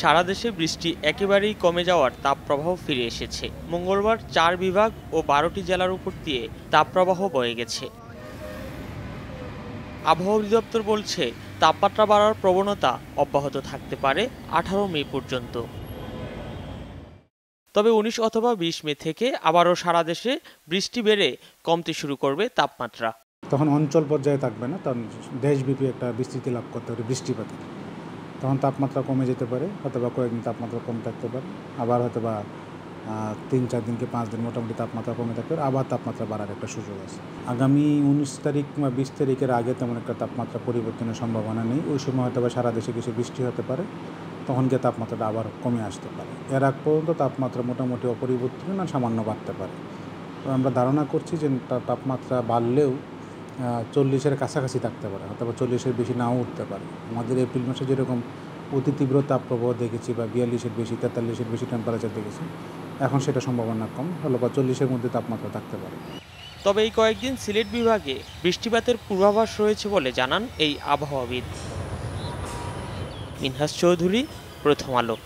সারা দেশে বৃষ্টি একেবারেই কমে যাওয়ার তাপপ্রবাহ ফিরে এসেছে মঙ্গলবার চার বিভাগ ও বারোটি জেলার উপর দিয়ে তাপপ্রবাহ বয়ে গেছে আবহাওয়া অধিদপ্তর বলছে তাপমাত্রা বাড়ার প্রবণতা অব্যাহত থাকতে পারে আঠারো মে পর্যন্ত তবে উনিশ অথবা বিশ মে থেকে আবারও সারা দেশে বৃষ্টি বেড়ে কমতে শুরু করবে তাপমাত্রা তখন অঞ্চল পর্যায়ে থাকবে না তখন দেশব্যাপী একটা বিস্তৃতি লাভ করতে পারে বৃষ্টিপাতের তখন তাপমাত্রা কমে যেতে পারে হয়তো বা কয়েকদিন তাপমাত্রা কম থাকতে পারে আবার হয়তো বা তিন চার দিনকে পাঁচ দিন মোটামুটি তাপমাত্রা কমে থাকতে পারে আবার তাপমাত্রা বাড়ার একটা সুযোগ আছে আগামী উনিশ তারিখ বা বিশ তারিখের আগে তেমন একটা তাপমাত্রা পরিবর্তনের সম্ভাবনা নেই ওই সময় হয়তো বা সারা দেশে কিছু বৃষ্টি হতে পারে তখন গিয়ে তাপমাত্রাটা আবার কমে আসতে পারে এর আগ পর্যন্ত তাপমাত্রা মোটামুটি অপরিবর্তন না সামান্য বাড়তে পারে আমরা ধারণা করছি যে তাপমাত্রা বাড়লেও চল্লিশের কাছাকাছি থাকতে পারে অথবা চল্লিশের বেশি নাও উঠতে পারে আমাদের এপ্রিল মাসে যেরকম অতি তীব্র তাপপ্রবাহ দেখেছি বা বিয়াল্লিশের বেশি তেতাল্লিশের বেশি টেম্পারেচার দেখেছি এখন সেটা সম্ভাবনা কম হলো বা চল্লিশের মধ্যে তাপমাত্রা থাকতে পারে তবে এই কয়েকদিন সিলেট বিভাগে বৃষ্টিপাতের পূর্বাভাস রয়েছে বলে জানান এই আবহাওয়াবিদ মিনহাস চৌধুরী প্রথম আলো